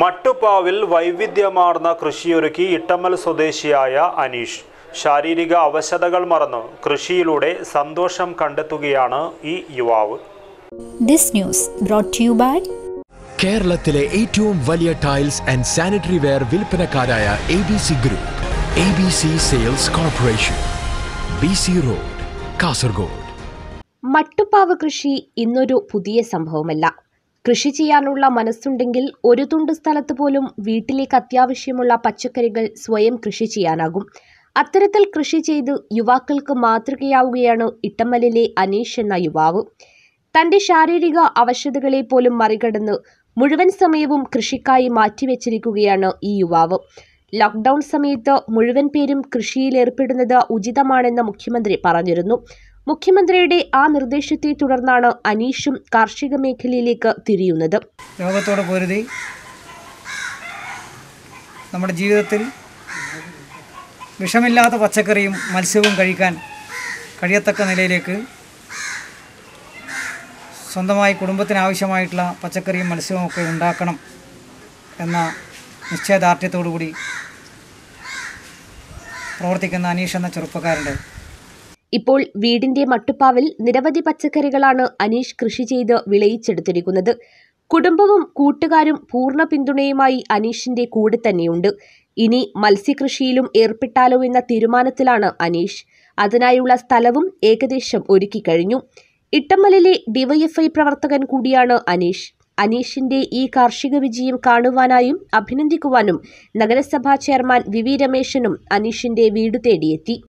മട്ടുപ്പാവിൽ വൈവിധ്യമാർന്ന കൃഷിയൊരുക്കി ഇട്ടമ്മൽ സ്വദേശിയായ അനീഷ് ശാരീരിക അവശതകൾ മറന്ന് കൃഷിയിലൂടെ സന്തോഷം കണ്ടെത്തുകയാണ് ഈ യുവാവ് ദിസ് ന്യൂസ് യു ബൈ കേരളത്തിലെ ഏറ്റവും വലിയ ടൈൽസ് ആൻഡ് സാനിറ്ററി വെയർ വിൽപ്പനക്കാരായ A B C group A B C sales corporation B C road Kasargod മട്ടുപ്പാവ് കൃഷി ഇന്നൊരു പുതിയ സംഭവമല്ല കൃഷി ചെയ്യാനുള്ള മനസ്സുണ്ടെങ്കിൽ ഒരു തുണ്ട് സ്ഥലത്ത് പോലും വീട്ടിലേക്ക് അത്യാവശ്യമുള്ള പച്ചക്കറികൾ സ്വയം കൃഷി ചെയ്യാനാകും അത്തരത്തിൽ കൃഷി ചെയ്ത് യുവാക്കൾക്ക് മാതൃകയാവുകയാണ് ഇട്ടമലിലെ അനീഷ് എന്ന യുവാവ് തന്റെ ശാരീരിക അവശതകളെ പോലും മറികടന്ന് മുഴുവൻ സമയവും കൃഷിക്കായി മാറ്റിവെച്ചിരിക്കുകയാണ് ഈ യുവാവ് ലോക്ക്ഡൌൺ സമയത്ത് മുഴുവൻ പേരും ഏർപ്പെടുന്നത് ഉചിതമാണെന്ന് മുഖ്യമന്ത്രി പറഞ്ഞിരുന്നു മുഖ്യമന്ത്രിയുടെ ആ നിർദ്ദേശത്തെ തുടർന്നാണ് അനീഷും കാർഷിക മേഖലയിലേക്ക് തിരിയുന്നത് നമ്മുടെ ജീവിതത്തിൽ വിഷമില്ലാത്ത പച്ചക്കറിയും മത്സ്യവും കഴിക്കാൻ കഴിയത്തക്ക നിലയിലേക്ക് സ്വന്തമായി കുടുംബത്തിന് ആവശ്യമായിട്ടുള്ള പച്ചക്കറിയും മത്സ്യവും ഒക്കെ ഉണ്ടാക്കണം എന്ന നിശ്ചയദാർഢ്യത്തോടു കൂടി പ്രവർത്തിക്കുന്ന അനീഷ് എന്ന ചെറുപ്പക്കാരുണ്ട് ഇപ്പോൾ വീടിന്റെ മട്ടുപ്പാവിൽ നിരവധി പച്ചക്കറികളാണ് അനീഷ് കൃഷി ചെയ്ത് വിളയിച്ചെടുത്തിരിക്കുന്നത് കുടുംബവും കൂട്ടുകാരും പൂർണ്ണ പിന്തുണയുമായി അനീഷിന്റെ കൂടെ തന്നെയുണ്ട് ഇനി മത്സ്യകൃഷിയിലും ഏർപ്പെട്ടാലോ എന്ന തീരുമാനത്തിലാണ് അനീഷ് അതിനായുള്ള സ്ഥലവും ഏകദേശം ഒരുക്കിക്കഴിഞ്ഞു ഇട്ടമ്മലിലെ ഡിവൈഎഫ്ഐ പ്രവർത്തകൻ കൂടിയാണ് അനീഷ് അനീഷിന്റെ ഈ കാർഷിക വിജയം കാണുവാനായും അഭിനന്ദിക്കുവാനും നഗരസഭാ ചെയർമാൻ വി വി രമേശനും അനീഷിന്റെ വീട് തേടിയെത്തി